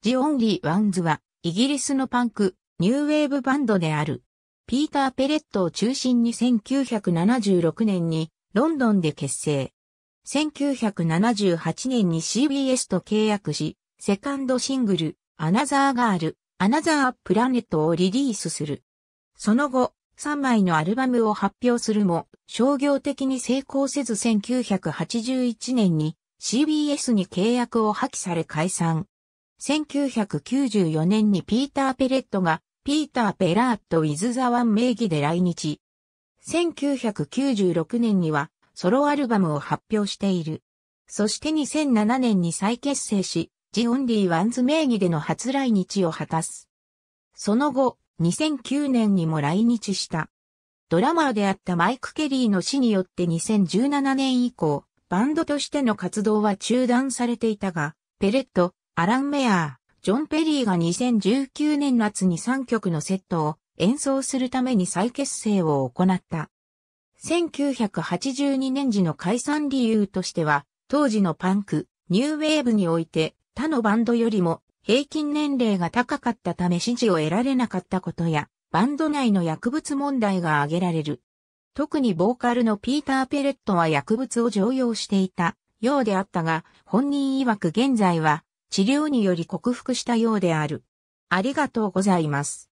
ジオンリー・ワンズは、イギリスのパンク、ニューウェーブバンドである。ピーター・ペレットを中心に1976年にロンドンで結成。1978年に CBS と契約し、セカンドシングル、アナザー・ガール、アナザー・プラネットをリリースする。その後、3枚のアルバムを発表するも、商業的に成功せず1981年に CBS に契約を破棄され解散。1994年にピーター・ペレットが、ピーター・ペラート・ウィズ・ザ・ワン名義で来日。1996年には、ソロアルバムを発表している。そして2007年に再結成し、ジ・オンリー・ワンズ名義での初来日を果たす。その後、2009年にも来日した。ドラマーであったマイク・ケリーの死によって2017年以降、バンドとしての活動は中断されていたが、ペレット、アラン・メアー、ジョン・ペリーが2019年夏に3曲のセットを演奏するために再結成を行った。1982年時の解散理由としては、当時のパンク、ニューウェーブにおいて他のバンドよりも平均年齢が高かったため支持を得られなかったことや、バンド内の薬物問題が挙げられる。特にボーカルのピーター・ペレットは薬物を常用していたようであったが、本人曰く現在は治療により克服したようである。ありがとうございます。